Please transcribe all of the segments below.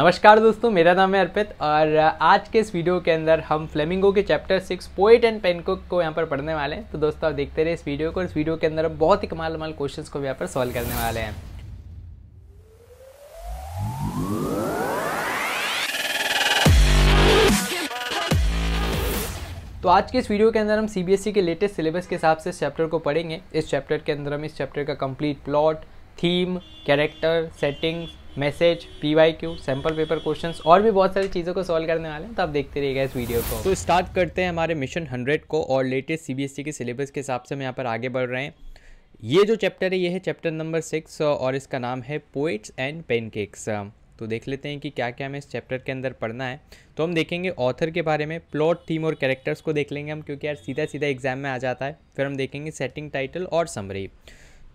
नमस्कार दोस्तों मेरा नाम है अर्पित और आज के इस वीडियो के अंदर हम फ्लेमिंगो के chapter six poet and pancake को यहाँ पर पढ़ने वाले हैं तो दोस्तों आप देखते रहे इस वीडियो को और इस वीडियो के अंदर हम बहुत ही कमाल कमाल क्वेश्चंस को यहाँ पर सॉल्व करने वाले हैं तो आज के इस वीडियो के अंदर हम सीबीएसई e के लेटेस्ट सिलेबस के हिसाब से इस चैप्टर को पढ़ेंगे इस चैप्टर के अंदर हम इस चैप्टर का complete plot theme character settings message P Y Q sample paper questions और भी बहुत सारी चीज़ों को सॉल्व करने वाले हैं तो आप देखते रहिएगा इस वीडियो को तो स्टार्ट करते हैं हमारे मिशन हंड्रेड को और लेटेस्ट सी e के सिलेबस के हिसाब से हम यहाँ पर आगे बढ़ रहे हैं ये जो चैप्टर है ये है चैप्टर नंबर सिक्स और इसका नाम है पोइट्स एंड पेनकेक्स तो देख लेते हैं कि क्या क्या हमें इस चैप्टर के अंदर पढ़ना है तो हम देखेंगे ऑथर के बारे में प्लॉट थीम और कैरेक्टर्स को देख लेंगे हम क्योंकि यार सीधा सीधा एग्जाम में आ जाता है फिर हम देखेंगे सेटिंग टाइटल और समरी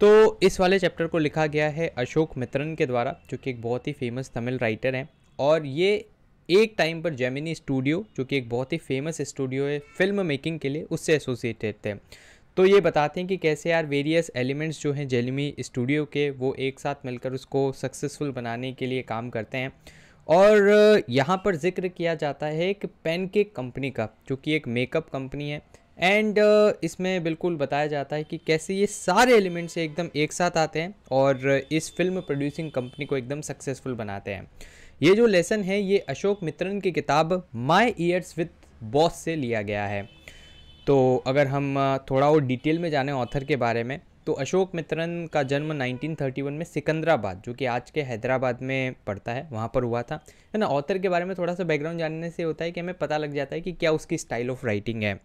तो इस वाले चैप्टर को लिखा गया है अशोक मित्रन के द्वारा जो कि एक बहुत ही फेमस तमिल राइटर हैं और ये एक टाइम पर जेमिनी स्टूडियो जो कि एक बहुत ही फेमस स्टूडियो है फिल्म मेकिंग के लिए उससे एसोसिएटेड थे तो ये बताते हैं कि कैसे यार वेरियस एलिमेंट्स जो हैं जेलिमी स्टूडियो के वो एक साथ मिलकर उसको सक्सेसफुल बनाने के लिए काम करते हैं और यहाँ पर जिक्र किया जाता है एक पेनकेक कंपनी का जो कि एक मेकअप कंपनी है एंड uh, इसमें बिल्कुल बताया जाता है कि कैसे ये सारे एलिमेंट्स एकदम एक साथ आते हैं और इस फिल्म प्रोड्यूसिंग कंपनी को एकदम सक्सेसफुल बनाते हैं ये जो लेसन है ये अशोक मित्रन की किताब माई ईयर्स विथ बॉस से लिया गया है तो अगर हम uh, थोड़ा और डिटेल में जाने ऑथर के बारे में तो अशोक मित्रन का जन्म 1931 में सिकंदराबाद जो कि आज के हैदराबाद में पड़ता है वहाँ पर हुआ था है ना ऑथर के बारे में थोड़ा सा बैकग्राउंड जानने से होता है कि हमें पता लग जाता है कि क्या उसकी स्टाइल ऑफ राइटिंग है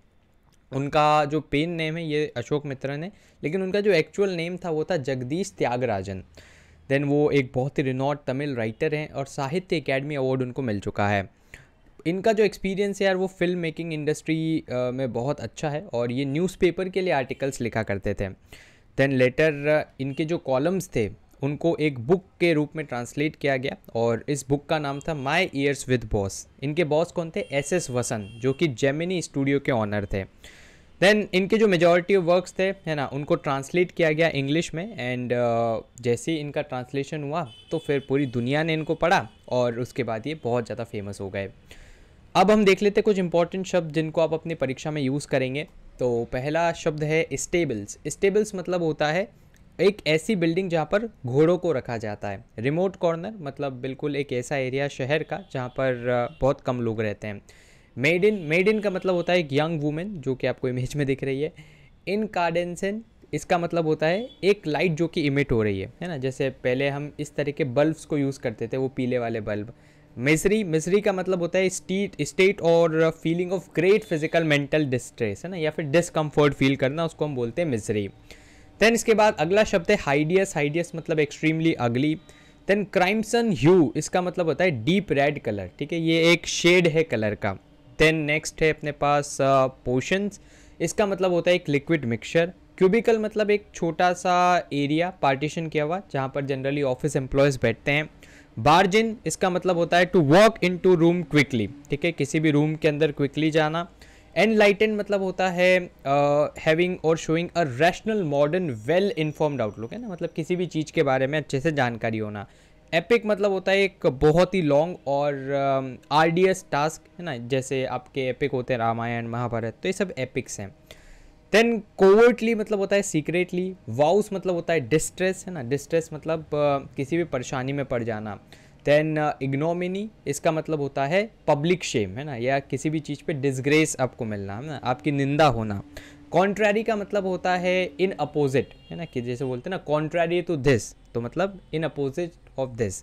उनका जो पेन नेम है ये अशोक मित्रन है लेकिन उनका जो एक्चुअल नेम था वो था जगदीश त्यागराजन देन वो एक बहुत ही रिनॉर्ड तमिल राइटर हैं और साहित्य अकेडमी अवार्ड उनको मिल चुका है इनका जो एक्सपीरियंस है यार वो फिल्म मेकिंग इंडस्ट्री में बहुत अच्छा है और ये न्यूज़पेपर के लिए आर्टिकल्स लिखा करते थे देन लेटर इनके जो कॉलम्स थे उनको एक बुक के रूप में ट्रांसलेट किया गया और इस बुक का नाम था माई ईयर्स विद बॉस इनके बॉस कौन थे एस एस वसन जो कि जेमिनी स्टूडियो के ऑनर थे देन इनके जो मेजॉरिटी ऑफ वर्क्स थे है ना उनको ट्रांसलेट किया गया इंग्लिश में एंड uh, जैसे ही इनका ट्रांसलेशन हुआ तो फिर पूरी दुनिया ने इनको पढ़ा और उसके बाद ये बहुत ज़्यादा फेमस हो गए अब हम देख लेते कुछ इंपॉर्टेंट शब्द जिनको आप अपनी परीक्षा में यूज़ करेंगे तो पहला शब्द है स्टेबल्स स्टेबल्स मतलब होता है एक ऐसी बिल्डिंग जहाँ पर घोड़ों को रखा जाता है रिमोट कॉर्नर मतलब बिल्कुल एक ऐसा एरिया शहर का जहाँ पर uh, बहुत कम लोग रहते हैं मेड इन मेड इन का मतलब होता है एक यंग वूमेन जो कि आपको इमेज में दिख रही है इन कार्डेंसन इसका मतलब होता है एक लाइट जो कि इमिट हो रही है है ना जैसे पहले हम इस तरह के बल्ब्स को यूज़ करते थे वो पीले वाले बल्ब मिसरी मिसरी का मतलब होता है स्टेट स्टेट और feeling of great physical mental distress है ना या फिर डिसकम्फर्ट फील करना उसको हम बोलते हैं मिसरी देन इसके बाद अगला शब्द है हाइडियस हाइडियस मतलब extremely ugly then crimson hue इसका मतलब होता है डीप रेड कलर ठीक है ये एक शेड है कलर का देन नेक्स्ट है अपने पास पोशंस uh, इसका मतलब होता है एक लिक्विड मिक्सचर क्यूबिकल मतलब एक छोटा सा एरिया पार्टीशन किया हुआ जहाँ पर जनरली ऑफिस एम्प्लॉयज़ बैठते हैं बारजिन इसका मतलब होता है to walk into room quickly ठीक है किसी भी रूम के अंदर क्विकली जाना एनलाइटन मतलब होता है हैविंग और showing a rational modern well informed outlook है ना मतलब किसी भी चीज़ के बारे में अच्छे से जानकारी होना एपिक मतलब होता है एक बहुत ही लॉन्ग और आर डी एस टास्क है ना जैसे आपके एपिक होते हैं रामायण महाभारत तो ये सब एपिक्स हैं देन कोवर्टली मतलब होता है सीक्रेटली वाउस मतलब होता है डिस्ट्रेस है ना डिस्ट्रेस मतलब uh, किसी भी परेशानी में पड़ जाना देन इग्नोमिनी uh, इसका मतलब होता है पब्लिक शेम है ना या किसी भी चीज़ पे डिसग्रेस आपको मिलना है ना आपकी निंदा होना कॉन्ट्रैरी का मतलब होता है इन अपोजिट है ना कि जैसे बोलते हैं ना कॉन्ट्रैरी टू दिस तो मतलब in opposite of this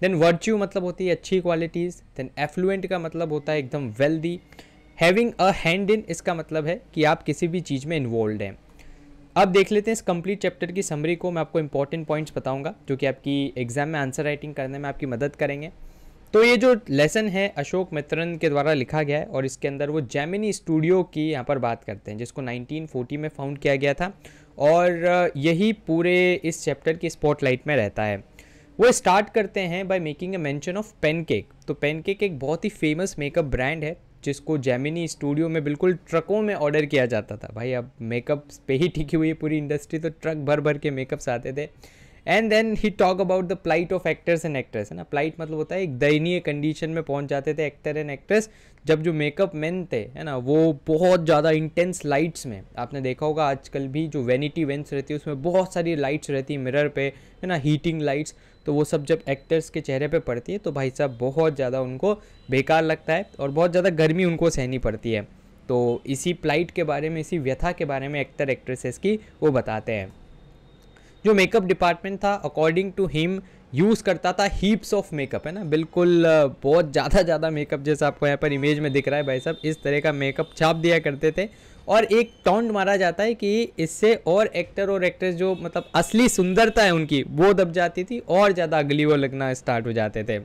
then virtue मतलब होती है अच्छी क्वालिटीज़ देन एफ्लुएंट का मतलब होता है एकदम wealthy having a hand in इसका मतलब है कि आप किसी भी चीज़ में इन्वॉल्व हैं अब देख लेते हैं इस कंप्लीट चैप्टर की समरी को मैं आपको इंपॉर्टेंट पॉइंट्स बताऊंगा जो कि आपकी एग्जाम में आंसर राइटिंग करने में आपकी मदद करेंगे तो ये जो लेसन है अशोक मित्रन के द्वारा लिखा गया है और इसके अंदर वो जैमिनी स्टूडियो की यहाँ पर बात करते हैं जिसको 1940 में फाउंड किया गया था और यही पूरे इस चैप्टर की स्पॉटलाइट में रहता है वो स्टार्ट करते हैं by making a mention of pancake तो पेनकेक एक बहुत ही फेमस मेकअप ब्रांड है जिसको जेमिनी स्टूडियो में बिल्कुल ट्रकों में ऑर्डर किया जाता था भाई अब मेकअप पे ही टिकी हुई है पूरी इंडस्ट्री तो ट्रक भर भर के मेकअप्स आते थे and then he talk about the plight of actors and actress है ना प्लाइट मतलब होता है एक दयनीय कंडीशन में पहुंच जाते थे एक्टर एंड एक्ट्रेस जब जो मेकअप मैन थे है ना वो बहुत ज़्यादा इंटेंस लाइट्स में आपने देखा होगा आजकल भी जो वेनिटी वेंस रहती है उसमें बहुत सारी लाइट्स रहती है मिरर पे है ना हीटिंग लाइट्स तो वो सब जब एक्टर्स के चेहरे पे पड़ती है तो भाई साहब बहुत ज़्यादा उनको बेकार लगता है और बहुत ज़्यादा गर्मी उनको सहनी पड़ती है तो इसी प्लाइट के बारे में इसी व्यथा के बारे में एक्टर एक्ट्रेसेस की वो बताते हैं जो मेकअप डिपार्टमेंट था अकॉर्डिंग टू हिम यूज़ करता था हीप्स ऑफ मेकअप है ना बिल्कुल बहुत ज़्यादा ज़्यादा मेकअप जैसा आपको यहाँ पर इमेज में दिख रहा है भाई साहब इस तरह का मेकअप छाप दिया करते थे और एक टॉन्ट मारा जाता है कि इससे और एक्टर और एक्ट्रेस जो मतलब असली सुंदरता है उनकी वो दब जाती थी और ज़्यादा अगली वो लगना स्टार्ट हो जाते थे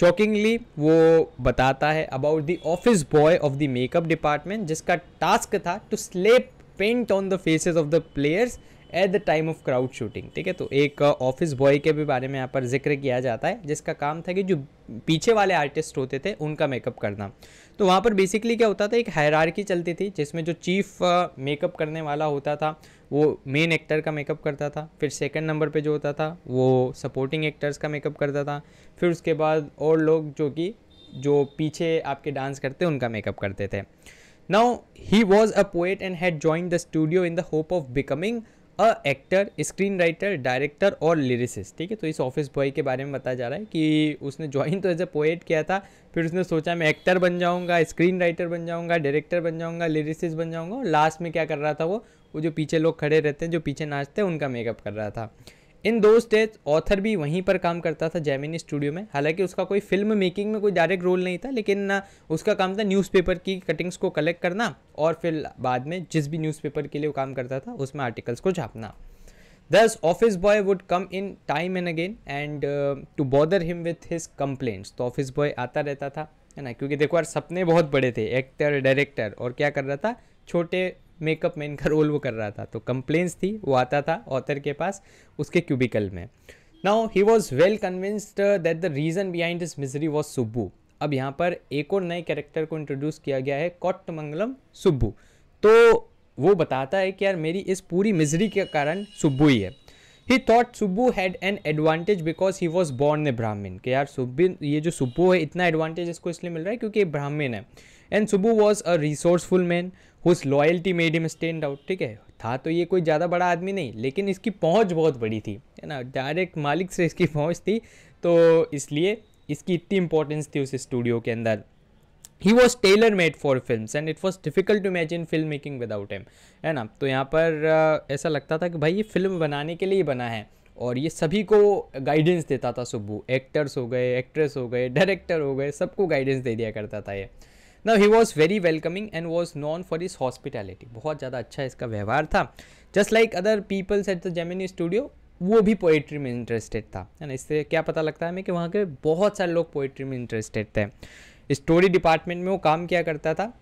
शॉकिंगली वो बताता है about the office boy of the makeup department जिसका टास्क था to slap paint on the faces of the players at the time of crowd shooting ठीक है तो एक ऑफिस uh, बॉय के भी बारे में यहाँ पर जिक्र किया जाता है जिसका काम था कि जो पीछे वाले आर्टिस्ट होते थे उनका मेकअप करना तो वहाँ पर बेसिकली क्या होता था एक हैरारकी चलती थी जिसमें जो चीफ मेकअप करने वाला होता था वो मेन एक्टर का मेकअप करता था फिर सेकंड नंबर पे जो होता था वो सपोर्टिंग एक्टर्स का मेकअप करता था फिर उसके बाद और लोग जो कि जो पीछे आपके डांस करते उनका मेकअप करते थे now he was a poet and had join the studio in the hope of becoming a actor screen writer director और लिरिसिस्ट ठीक है तो इस ऑफिस बॉय के बारे में बताया जा रहा है कि उसने ज्वाइन तो एज ए पोएट किया था फिर उसने सोचा मैं एक्टर बन जाऊंगा स्क्रीन राइटर बन जाऊंगा डायरेक्टर बन जाऊंगा लिरिसिस्ट बन जाऊंगा और लास्ट में क्या कर रहा था वो वो जो पीछे लोग खड़े रहते हैं जो पीछे नाचते हैं उनका मेकअप कर रहा था इन दो डेज ऑथर भी वहीं पर काम करता था जैमिनी स्टूडियो में हालांकि उसका कोई फिल्म मेकिंग में कोई डायरेक्ट रोल नहीं था लेकिन उसका काम था न्यूज़पेपर की कटिंग्स को कलेक्ट करना और फिर बाद में जिस भी न्यूज़पेपर के लिए वो काम करता था उसमें आर्टिकल्स को छापना this office boy would come in time and again and to bother him with his complaints तो ऑफिस बॉय आता रहता था है ना क्योंकि देखो यार सपने बहुत बड़े थे एक्टर डायरेक्टर और क्या कर रहा था छोटे मेकअप मैन का रोल वो कर रहा था तो कंप्लेन्स थी वो आता था ऑथर के पास उसके क्यूबिकल में now he was well convinced that the reason behind this misery was Subbu अब यहाँ पर एक और नए कैरेक्टर को इंट्रोड्यूस किया गया है मंगलम सुब्बू तो वो बताता है कि यार मेरी इस पूरी मिजरी के कारण सुब्बू ही है he thought Subbu had an advantage because he was born a Brahmin कि यार सुब्बू ये जो सुब्बू है इतना एडवांटेज इसको इसलिए मिल रहा है क्योंकि ये ब्राह्मण है and Subbu was a resourceful man whose loyalty made him stand out ठीक है था तो ये कोई ज़्यादा बड़ा आदमी नहीं लेकिन इसकी पहुंच बहुत बड़ी थी है ना डायरेक्ट मालिक से इसकी पहुंच थी तो इसलिए इसकी इतनी इंपॉर्टेंस थी उस स्टूडियो के अंदर he was tailor made for film and it was difficult to imagine film making without him है ना तो यहाँ पर uh, ऐसा लगता था कि भाई ये फिल्म बनाने के लिए बना है और ये सभी को गाइडेंस देता था सुबू एक्टर्स हो गए एक्ट्रेस हो गए डायरेक्टर हो गए सबको गाइडेंस दे दिया करता था ये ना he was very welcoming and was known for his hospitality बहुत ज़्यादा अच्छा इसका व्यवहार था just like other peoples at the Gemini studio वो भी पोएट्री में इंटरेस्टेड था है ना इससे क्या पता लगता है हमें कि वहाँ के बहुत सारे लोग पोएट्री में इंटरेस्टेड थे स्टोरी डिपार्टमेंट में वो काम किया करता था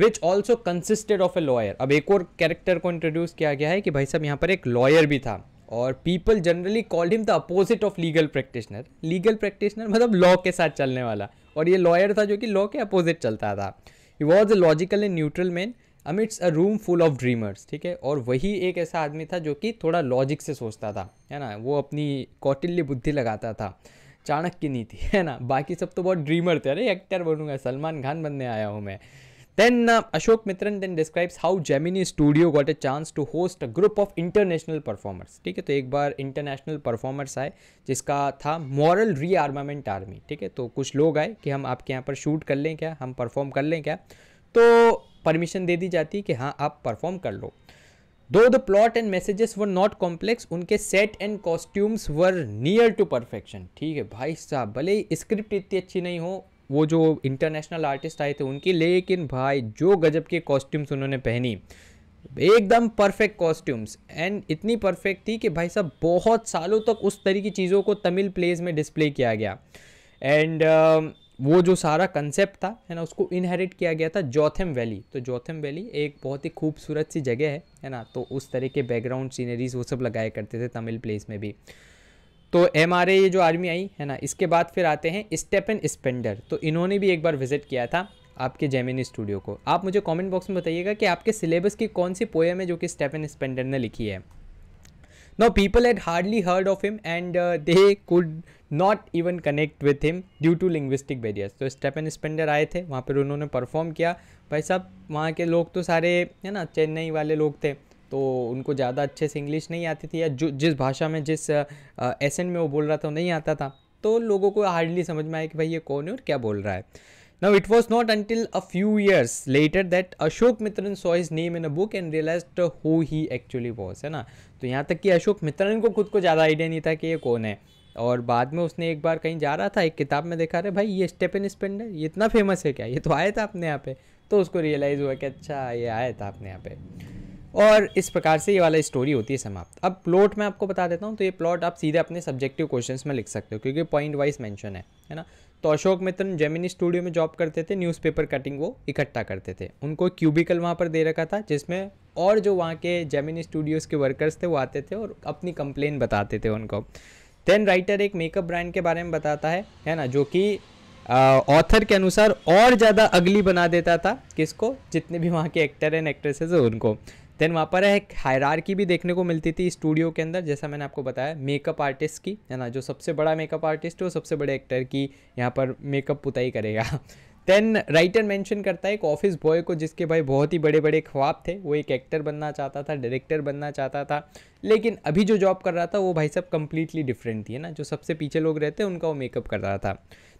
which also consisted of a lawyer अब एक और कैरेक्टर को इंट्रोड्यूस किया गया है कि भाई साहब यहाँ पर एक लॉयर भी था और people generally called him the opposite of legal practitioner legal practitioner मतलब लॉ के साथ चलने वाला और ये लॉयर था जो कि लॉ के अपोजिट चलता था he was a logical and neutral man amidst a room full of dreamers ठीक है और वही एक ऐसा आदमी था जो कि थोड़ा लॉजिक से सोचता था है ना वो अपनी कौटिल्य बुद्धि लगाता था चाणक्य नीति है ना बाकी सब तो बहुत ड्रीमर थे अरे एक्टर बनूंगा सलमान खान बनने आया हूँ मैं Then uh, Ashok Mitran then describes how Gemini Studio got a chance to host a group of international performers. ठीक है तो एक बार इंटरनेशनल परफॉर्मर्स आए जिसका था मॉरल री आर्मामेंट आर्मी ठीक है तो कुछ लोग आए कि हम आपके यहाँ पर शूट कर लें क्या हम परफॉर्म कर लें क्या तो परमिशन दे दी जाती है कि हाँ आप परफॉर्म कर लो though the plot and messages were not complex उनके set and costumes were near to perfection ठीक है भाई साहब भले ही स्क्रिप्ट इतनी अच्छी नहीं हो वो जो इंटरनेशनल आर्टिस्ट आए थे उनकी लेकिन भाई जो गजब के कॉस्ट्यूम्स उन्होंने पहनी एकदम परफेक्ट कॉस्ट्यूम्स एंड इतनी परफेक्ट थी कि भाई साहब बहुत सालों तक उस तरह की चीज़ों को तमिल प्लेज में डिस्प्ले किया गया एंड uh, um, वो जो सारा कंसेप्ट था है ना उसको इनहेरिट किया गया था जोथम वैली तो जोथम वैली एक बहुत ही खूबसूरत सी जगह है है ना तो उस तरह के बैकग्राउंड सीनरीज वो सब लगाया करते थे तमिल प्लेस में भी तो एम आर ए जो आर्मी आई है ना इसके बाद फिर आते हैं स्टेपन स्पेंडर तो इन्होंने भी एक बार विजिट किया था आपके जेमिनी स्टूडियो को आप मुझे कमेंट बॉक्स में बताइएगा कि आपके सिलेबस की कौन सी पोएम है जो कि स्टेपन स्पेंडर ने लिखी है no people had hardly heard of him and they could not even connect with him due to linguistic linguistic तो स्टेपन स्पेंडर आए थे वहाँ पर उन्होंने परफॉर्म किया भाई साहब वहाँ के लोग तो सारे है ना चेन्नई वाले लोग थे तो उनको ज़्यादा अच्छे से इंग्लिश नहीं आती थी या जो जिस भाषा में जिस एसेंट में वो बोल रहा था वो नहीं आता था तो लोगों को हार्डली समझ में आया कि भाई ये कौन है और क्या बोल रहा है now it was not until a few years later that Ashok Mitran saw his name in a book and realize who he actually was है ना तो यहाँ तक कि अशोक मित्रन को खुद को ज़्यादा आइडिया नहीं था कि ये कौन है और बाद में उसने एक बार कहीं जा रहा था एक किताब में देखा रहे भाई ये स्टेप स्पेंड है ये इतना फेमस है क्या ये तो आया था अपने यहाँ पे तो उसको रियलाइज़ हुआ कि अच्छा ये आया था अपने यहाँ पे और इस प्रकार से ये वाला स्टोरी होती है समाप्त अब प्लॉट मैं आपको बता देता हूँ तो ये प्लॉट आप सीधे अपने सब्जेक्टिव क्वेश्चंस में लिख सकते हो क्योंकि पॉइंट वाइज मेंशन है है ना तो अशोक मित्रन जेमिनी स्टूडियो में जॉब करते थे न्यूज़पेपर कटिंग वो इकट्ठा करते थे उनको क्यूबिकल वहाँ पर दे रखा था जिसमें और जो वहाँ के जेमिनी स्टूडियोज़ के वर्कर्स थे वो आते थे और अपनी कंप्लेन बताते थे उनको देन राइटर एक मेकअप ब्रांड के बारे में बताता है है ना जो कि ऑथर के अनुसार और ज़्यादा अगली बना देता था किसको जितने भी वहाँ के एक्टर एंड एक्ट्रेसेस हैं उनको देन वहाँ पर है एक की भी देखने को मिलती थी स्टूडियो के अंदर जैसा मैंने आपको बताया मेकअप आर्टिस्ट की है ना जो सबसे बड़ा मेकअप आर्टिस्ट है वो सबसे बड़े एक्टर की यहाँ पर मेकअप पुताई करेगा देन राइटर मेंशन करता है एक ऑफिस बॉय को जिसके भाई बहुत ही बड़े बड़े ख्वाब थे वो एक एक्टर बनना चाहता था डायरेक्टर बनना चाहता था लेकिन अभी जो जॉब कर रहा था वो भाई सब कम्प्लीटली डिफरेंट थी है ना जो सबसे पीछे लोग रहते हैं उनका वो मेकअप कर रहा था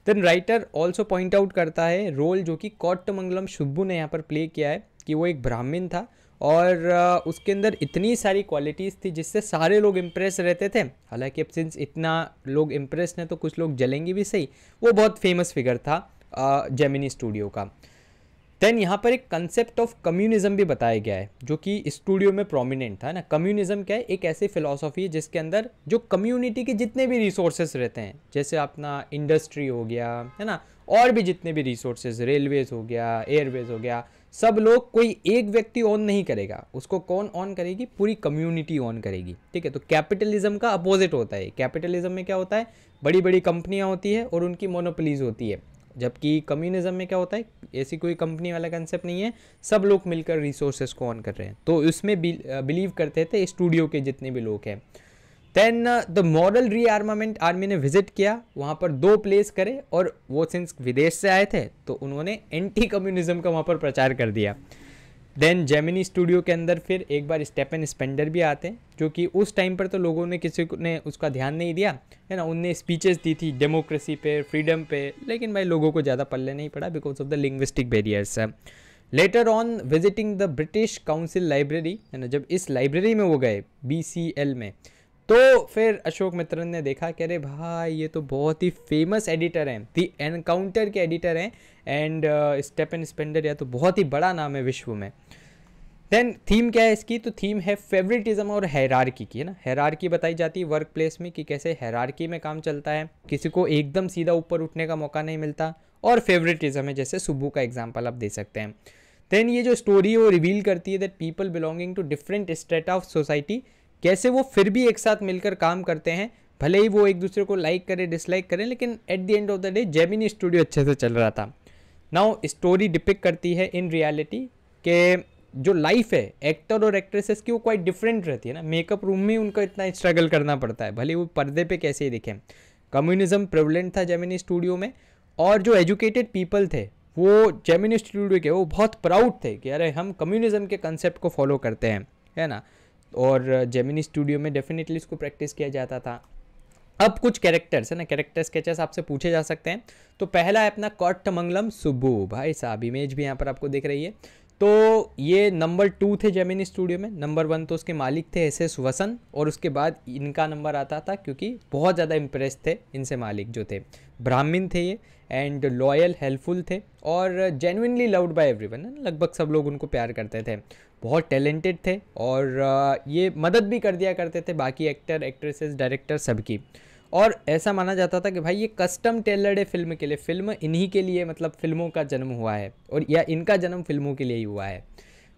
then writer also point out करता है रोल जो कि कौटमंगलम शुब्बू ने यहाँ पर प्ले किया है कि वो एक ब्राह्मण था और उसके अंदर इतनी सारी क्वालिटीज़ थी जिससे सारे लोग इम्प्रेस रहते थे हालांकि अब सिंस इतना लोग इम्प्रेस हैं तो कुछ लोग जलेंगे भी सही वो बहुत फेमस फिगर था जेमिनी स्टूडियो का देन यहाँ पर एक कंसेप्ट ऑफ कम्युनिज्म भी बताया गया है जो कि स्टूडियो में प्रोमिनेंट था ना कम्युनिज्म क्या है एक ऐसी फिलोसॉफी है जिसके अंदर जो कम्युनिटी के जितने भी रिसोर्सेज रहते हैं जैसे अपना इंडस्ट्री हो गया है ना और भी जितने भी रिसोर्सेज रेलवेज हो गया एयरवेज हो गया सब लोग कोई एक व्यक्ति ऑन नहीं करेगा उसको कौन ऑन करेगी पूरी कम्युनिटी ऑन करेगी ठीक है तो कैपिटलिज्म का अपोजिट होता है कैपिटलिज्म में क्या होता है बड़ी बड़ी कंपनियां होती है और उनकी मोनोपलीज होती है जबकि कम्युनिज्म में क्या होता है ऐसी कोई कंपनी वाला कंसेप्ट नहीं है सब लोग मिलकर रिसोर्सेज को ऑन कर रहे हैं तो उसमें बिलीव करते थे स्टूडियो के जितने भी लोग हैं then the moral rearmament army ने विजिट किया वहाँ पर दो प्लेस करे और वो सिंस विदेश से आए थे तो उन्होंने एंटी कम्युनिज्म का वहाँ पर प्रचार कर दिया देन जेमिनी स्टूडियो के अंदर फिर एक बार स्टेपन स्पेंडर भी आते हैं जो कि उस टाइम पर तो लोगों ने किसी ने उसका ध्यान नहीं दिया है ना उनने स्पीचेस दी थी डेमोक्रेसी पे फ्रीडम पे लेकिन भाई लोगों को ज़्यादा पल्ले नहीं पड़ा because of the linguistic barriers है later on visiting the British council library है ना जब इस लाइब्रेरी में वो गए बी में तो फिर अशोक मित्रन ने देखा कि अरे भाई ये तो बहुत ही फेमस एडिटर हैं दी एनकाउंटर के एडिटर हैं एंड स्टेप एंड स्पेंडर या तो बहुत ही बड़ा नाम है विश्व में देन थीम क्या है इसकी तो थीम है फेवरेटिज्म और हैरारकी की है ना हैरारकी बताई जाती है वर्क प्लेस में कि कैसे हैरारकी में काम चलता है किसी को एकदम सीधा ऊपर उठने का मौका नहीं मिलता और फेवरेटिज्म है जैसे सुबह का एग्जाम्पल आप दे सकते हैं देन ये जो स्टोरी है वो रिवील करती है that people belonging to different state of society कैसे वो फिर भी एक साथ मिलकर काम करते हैं भले ही वो एक दूसरे को लाइक करें डिसलाइक करें लेकिन at the end of the day Gemini studio अच्छे से चल रहा था नाउ स्टोरी डिपिक करती है इन रियलिटी के जो लाइफ है एक्टर और एक्ट्रेसेस की वो क्वाइट डिफरेंट रहती है ना मेकअप रूम में उनको इतना स्ट्रगल करना पड़ता है भले वो पर्दे पे कैसे ही दिखें कम्युनिज्म प्रेवलेंट था जेमिनी स्टूडियो में और जो एजुकेटेड पीपल थे वो जेमिनी स्टूडियो के वो बहुत प्राउड थे कि अरे हम कम्युनिज्म के कंसेप्ट को फॉलो करते हैं है ना और जेमिनी स्टूडियो में डेफिनेटली इसको प्रैक्टिस किया जाता था अब कुछ कैरेक्टर्स है ना कैरेक्टर स्केचेस आपसे पूछे जा सकते हैं तो पहला है अपना मंगलम सुबू भाई साहब इमेज भी यहाँ पर आपको दिख रही है तो ये नंबर टू थे जेमिनी स्टूडियो में नंबर वन तो उसके मालिक थे एस एस वसन और उसके बाद इनका नंबर आता था क्योंकि बहुत ज़्यादा इम्प्रेस थे इनसे मालिक जो थे ब्राह्मीण थे ये एंड लॉयल हेल्पफुल थे और जेनविनली लव्ड बाय एवरीवन लगभग सब लोग उनको प्यार करते थे बहुत टैलेंटेड थे और ये मदद भी कर दिया करते थे बाकी एक्टर एक्ट्रेसेस डायरेक्टर सबकी और ऐसा माना जाता था कि भाई ये कस्टम टेलर्ड है फिल्म के लिए फ़िल्म इन्हीं के लिए मतलब फ़िल्मों का जन्म हुआ है और या इनका जन्म फिल्मों के लिए ही हुआ है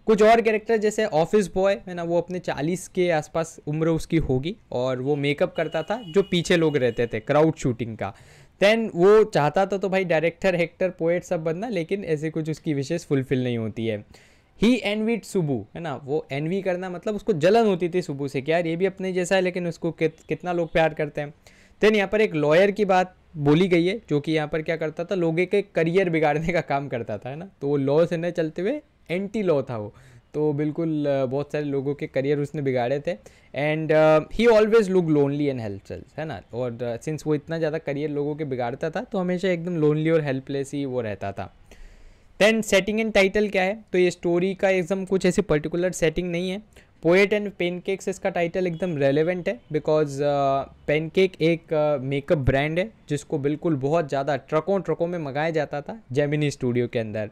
कुछ और कैरेक्टर जैसे ऑफिस बॉय है ना वो अपने 40 के आसपास उम्र उसकी होगी और वो मेकअप करता था जो पीछे लोग रहते थे क्राउड शूटिंग का देन वो चाहता था तो भाई डायरेक्टर एक्टर पोएट सब बनना लेकिन ऐसे कुछ उसकी विशेष फुलफिल नहीं होती है ही एनवीड सुबह है ना वो एनवी करना मतलब उसको जलन होती थी सुबह से कि यार ये भी अपने जैसा है लेकिन उसको कित, कितना लोग प्यार करते हैं देन यहाँ पर एक लॉयर की बात बोली गई है जो कि यहाँ पर क्या करता था लोगों के करियर बिगाड़ने का काम करता था है ना तो वो लॉ से न चलते हुए एंटी लॉ था वो तो बिल्कुल बहुत सारे लोगों के करियर उसने बिगाड़े थे and he always look lonely and helpless है ना और सिंस uh, वो इतना ज़्यादा करियर लोगों के बिगाड़ता था तो हमेशा एकदम लोनली और हेल्पलेस ही वो रहता था देन सेटिंग एंड टाइटल क्या है तो ये स्टोरी का एकदम कुछ ऐसी पर्टिकुलर सेटिंग नहीं है पोएट एंड पेनकेक्स इसका टाइटल एकदम रेलेवेंट है बिकॉज पेनकेक uh, एक मेकअप uh, ब्रांड है जिसको बिल्कुल बहुत ज़्यादा ट्रकों ट्रकों में मंगाया जाता था जेमिनी स्टूडियो के अंदर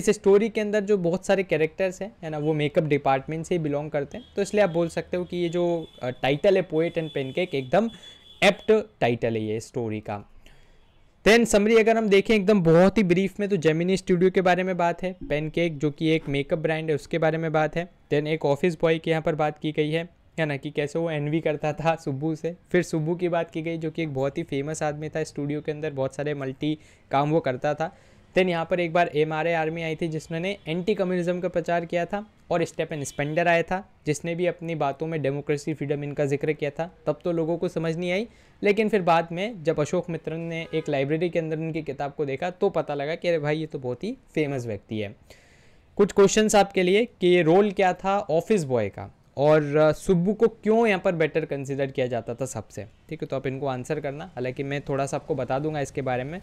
इस स्टोरी के अंदर जो बहुत सारे कैरेक्टर्स हैं है ना वो मेकअप डिपार्टमेंट से ही बिलोंग करते हैं तो इसलिए आप बोल सकते हो कि ये जो टाइटल uh, है पोएट एंड पेनकेक एकदम एप्ट टाइटल है ये स्टोरी का देन समरी अगर हम देखें एकदम बहुत ही ब्रीफ में तो जेमिनी स्टूडियो के बारे में बात है पेनकेक जो कि एक मेकअप ब्रांड है उसके बारे में बात है देन एक ऑफिस बॉय की यहाँ पर बात की गई है है ना कि कैसे वो एनवी करता था सुबू से फिर सुबू की बात की गई जो कि एक बहुत ही फेमस आदमी था स्टूडियो के अंदर बहुत सारे मल्टी काम वो करता था देन यहाँ पर एक बार एम आर्मी आई थी जिसने एंटी कम्युनिज्म का प्रचार किया था और स्टेपन स्पेंडर आया था जिसने भी अपनी बातों में डेमोक्रेसी फ्रीडम इनका जिक्र किया था तब तो लोगों को समझ नहीं आई लेकिन फिर बाद में जब अशोक मित्र ने एक लाइब्रेरी के अंदर उनकी किताब को देखा तो पता लगा कि अरे भाई ये तो बहुत ही फेमस व्यक्ति है कुछ क्वेश्चंस आपके लिए कि ये रोल क्या था ऑफिस बॉय का और सुब्बू को क्यों यहाँ पर बेटर कंसिडर किया जाता था सबसे ठीक है तो आप इनको आंसर करना हालांकि मैं थोड़ा सा आपको बता दूंगा इसके बारे में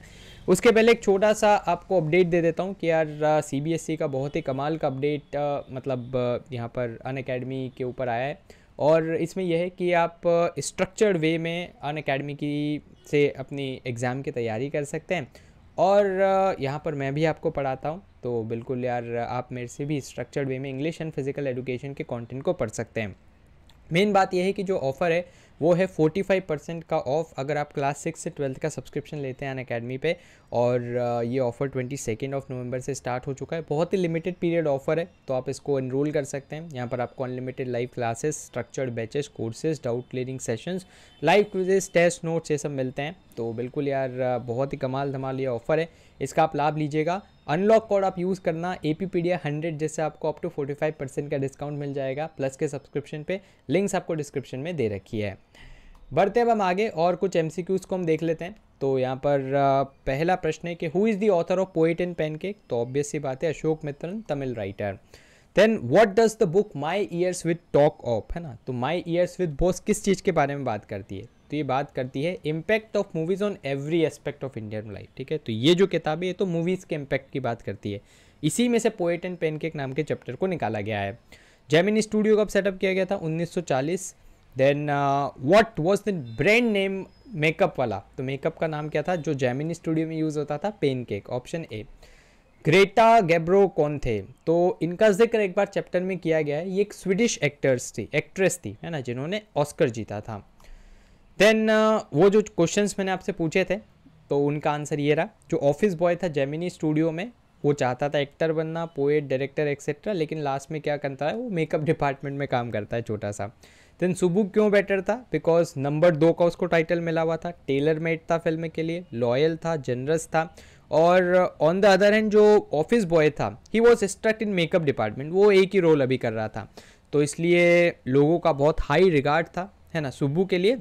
उसके पहले एक छोटा सा आपको अपडेट दे देता हूँ कि यार सी e का बहुत ही कमाल का अपडेट मतलब यहाँ पर अन अकेडमी के ऊपर आया है और इसमें यह है कि आप स्ट्रक्चर्ड वे में अन अकेडमी की से अपनी एग्ज़ाम की तैयारी कर सकते हैं और यहाँ पर मैं भी आपको पढ़ाता हूँ तो बिल्कुल यार आप मेरे से भी स्ट्रक्चर्ड वे में इंग्लिश एंड फिज़िकल एजुकेशन के कॉन्टेंट को पढ़ सकते हैं मेन बात यह है कि जो ऑफ़र है वो है फोर्टी फाइव परसेंट का ऑफ अगर आप क्लास सिक्स से ट्वेल्थ का सब्सक्रिप्शन लेते हैं अन अकेडमी पे और uh, ये offer twenty second of November से स्टार्ट हो चुका है बहुत ही लिमिटेड पीरियड ऑफ़र है तो आप इसको इनरोल कर सकते हैं यहाँ पर आपको unlimited live classes structured batches courses doubt clearing sessions live quizzes test notes ये सब मिलते हैं तो बिल्कुल यार uh, बहुत ही कमाल धमाल ये ऑफ़र है इसका आप लाभ लीजिएगा अनलॉक कोड आप यूज़ करना A P P D hundred जैसे आपको up to forty five percent का डिस्काउंट मिल जाएगा प्लस के सब्सक्रिप्शन पे लिंक्स आपको डिस्क्रिप्शन में दे रखी है बढ़ते अब हम आगे और कुछ एम सी क्यूज़ को हम देख लेते हैं तो यहाँ पर पहला प्रश्न है कि who is the author of poet and pancake तो ऑब्वियस सी बात है Ashok Mitran Tamil writer then what does the book my years with talk of है ना तो माई ईयर्स विद बॉस किस चीज़ के बारे में बात करती है तो ये बात करती है impact of movies on every aspect of Indian life ठीक है तो ये जो किताब है ये तो मूवीज़ के इम्पैक्ट की बात करती है इसी में से पोएट एंड पेनकेक नाम के चैप्टर को निकाला गया है जैमिन स्टूडियो कब सेटअप किया गया था 1940 then what was the brand name makeup वाला तो मेकअप का नाम क्या था जो जैमिन स्टूडियो में यूज़ होता था pancake option A Greta गैब्रो कौन थे तो इनका जिक्र एक बार चैप्टर में किया गया है ये एक स्वीडिश एक्टर्स थी एक्ट्रेस थी है ना जिन्होंने ऑस्कर जीता था देन uh, वो जो क्वेश्चंस मैंने आपसे पूछे थे तो उनका आंसर ये रहा जो ऑफिस बॉय था जेमिनी स्टूडियो में वो चाहता था एक्टर बनना पोएट डायरेक्टर एक्सेट्रा लेकिन लास्ट में क्या करता है वो मेकअप डिपार्टमेंट में काम करता है छोटा सा देन सुबु क्यों बेटर था बिकॉज नंबर दो का उसको टाइटल मिला हुआ था टेलर मेड था फिल्म के लिए लॉयल था जनरस था और ऑन द अदर हैंड जो ऑफिस बॉय था he was struck in makeup department वो एक ही रोल अभी कर रहा था तो इसलिए लोगों का बहुत हाई रिगार्ड था है ना सुबू के लिए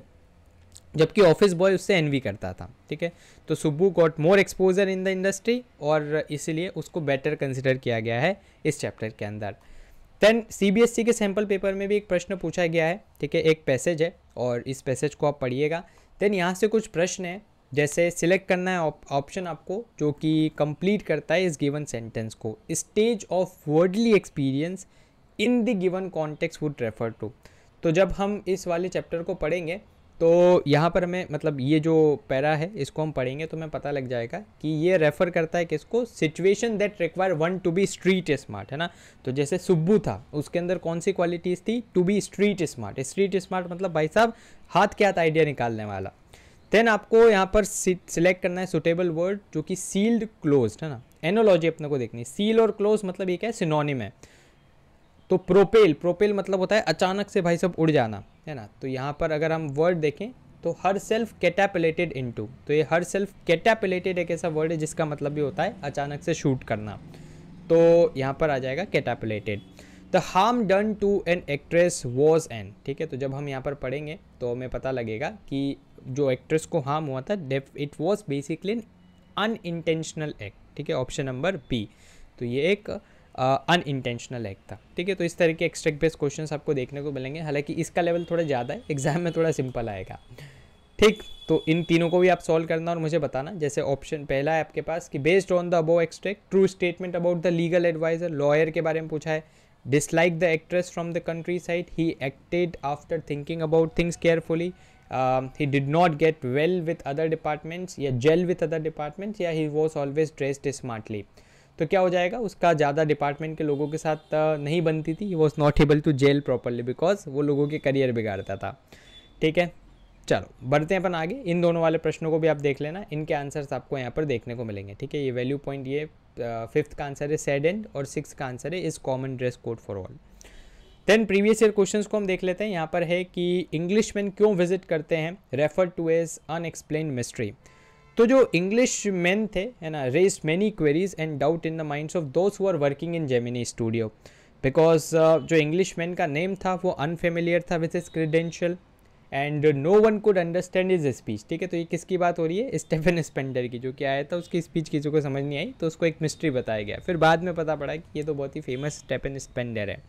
जबकि ऑफिस बॉय उससे एनवी करता था ठीक है तो Subbu got more exposure in the industry और इसीलिए उसको बेटर कंसिडर किया गया है इस चैप्टर के अंदर देन सी e के सैम्पल पेपर में भी एक प्रश्न पूछा गया है ठीक है एक पैसेज है और इस पैसेज को आप पढ़िएगा देन यहाँ से कुछ प्रश्न है जैसे सिलेक्ट करना है ऑप्शन आप, आपको जो कि कंप्लीट करता है इस गिवन सेंटेंस को stage of worldly experience in the given context would refer to तो जब हम इस वाले चैप्टर को पढ़ेंगे तो यहाँ पर हमें मतलब ये जो पैरा है इसको हम पढ़ेंगे तो हमें पता लग जाएगा कि ये रेफ़र करता है किसको situation that require one to be street smart है ना तो जैसे सुब्बू था उसके अंदर कौन सी क्वालिटीज़ थी to be street smart street smart मतलब भाई साहब हाथ के हाथ आइडिया निकालने वाला देन आपको यहाँ पर सिलेक्ट करना है सुटेबल वर्ड जो कि सील्ड क्लोज है ना एनोलॉजी अपने को देखनी सील और क्लोज मतलब एक है सिनोनिम है तो प्रोपेल प्रोपेल मतलब होता है अचानक से भाई सब उड़ जाना है ना तो यहाँ पर अगर हम वर्ड देखें तो हर सेल्फ कैटापलेटेड इनटू तो ये हर सेल्फ कैटापलेटेड एक ऐसा वर्ड है जिसका मतलब भी होता है अचानक से शूट करना तो यहाँ पर आ जाएगा catapulted the harm done to an actress was an ठीक है तो जब हम यहाँ पर पढ़ेंगे तो हमें पता लगेगा कि जो एक्ट्रेस को हार्म हुआ था it was basically unintentional act ठीक है ऑप्शन नंबर बी तो ये एक अन इंटेंशनल एक्ट था ठीक है तो इस तरह के एक्स्ट्रैक्ट बेस्ड क्वेश्चन आपको देखने को मिलेंगे हालांकि इसका लेवल थोड़ा ज़्यादा है एग्जाम में थोड़ा सिंपल आएगा ठीक तो इन तीनों को भी आप सॉल्व करना और मुझे बताना जैसे ऑप्शन पहला है आपके पास कि based on the above extract true statement about the legal adviser lawyer के बारे में पूछा है dislike the actress from the countryside he acted after thinking about things carefully he did not get well with other departments या gel with other departments या he was always dressed smartly तो क्या हो जाएगा उसका ज़्यादा department के लोगों के साथ नहीं बनती थी वो not able to gel properly because वो लोगों के करियर बिगाड़ता था ठीक है चलो बढ़ते हैं अपन आगे इन दोनों वाले प्रश्नों को भी आप देख लेना इनके आंसर्स आपको यहाँ पर देखने को मिलेंगे ठीक है ये वैल्यू पॉइंट ये फिफ्थ का आंसर है सेड एंड और सिक्स का आंसर है is common dress code for all then previous year question को हम देख लेते हैं यहाँ पर है कि इंग्लिश क्यों विजिट करते हैं refer to as unexplained mystery तो जो इंग्लिश मैन थे है ना raise many queries and doubt in the minds of those who are working in Gemini Studio because जो इंग्लिश मैन का नेम था वो अनफेमिलियर था with his credential and no one could understand his speech ठीक है तो ये किसकी बात हो रही है स्टेफन स्पेंडर की जो कि आया था उसकी स्पीच किसी को समझ नहीं आई तो उसको एक मिस्ट्री बताया गया फिर बाद में पता पड़ा कि ये तो बहुत ही फेमस स्टेफन स्पेंडर है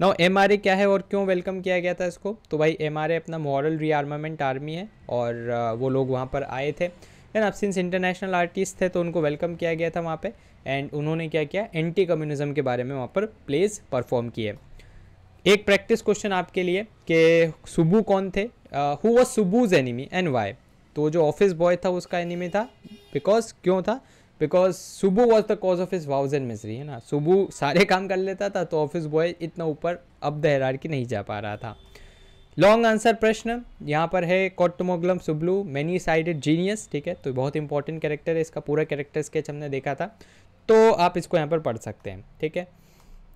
नाउ एम क्या है और क्यों वेलकम किया गया था इसको तो भाई एम अपना मॉरल रीआर्मामेंट आर्मी है और uh, वो लोग वहाँ पर आए थे एंड अब सिंस इंटरनेशनल आर्टिस्ट थे तो उनको वेलकम किया गया था वहाँ पर एंड उन्होंने क्या किया एंटी कम्युनिज्म के बारे में वहाँ पर प्लेज परफॉर्म किए एक प्रैक्टिस क्वेश्चन आपके लिए कि सुबू कौन थे who was Subbu's enemy and why तो जो ऑफिस बॉय था उसका एनिमी था बिकॉज क्यों था because Subbu was the cause of his woes and misery है ना सुबू सारे काम कर लेता था तो ऑफिस बॉय इतना ऊपर अब दहरार की नहीं जा पा रहा था लॉन्ग आंसर प्रश्न यहाँ पर है Kottamangalam Subbu many sided genius ठीक है तो बहुत इंपॉर्टेंट कैरेक्टर है इसका पूरा कैरेक्टर स्केच हमने देखा था तो आप इसको यहाँ पर पढ़ सकते हैं ठीक है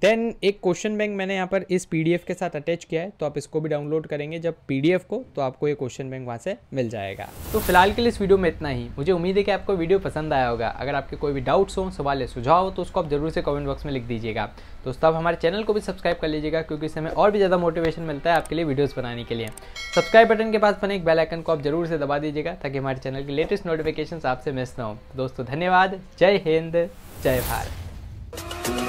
देन एक क्वेश्चन बैंक मैंने यहाँ पर इस पीडीएफ के साथ अटैच किया है तो आप इसको भी डाउनलोड करेंगे जब पीडीएफ को तो आपको ये क्वेश्चन बैंक वहाँ से मिल जाएगा तो फिलहाल के लिए इस वीडियो में इतना ही मुझे उम्मीद है कि आपको वीडियो पसंद आया होगा अगर आपके कोई भी डाउट्स हो सवाल या सुझाव हो तो उसको आप जरूर से कमेंट बॉक्स में लिख दीजिएगा दोस्तों आप हमारे चैनल को भी सब्सक्राइब कर लीजिएगा क्योंकि इससे हमें और भी ज़्यादा मोटिवेशन मिलता है आपके लिए वीडियोस बनाने के लिए सब्सक्राइब बटन के पास बने एक बेल आइकन को आप जरूर से दबा दीजिएगा ताकि हमारे चैनल की लेटेस्ट नोटिफिकेशन आपसे मिस ना हो दोस्तों धन्यवाद जय हिंद जय भारत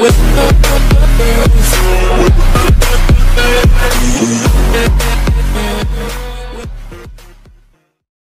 With, with,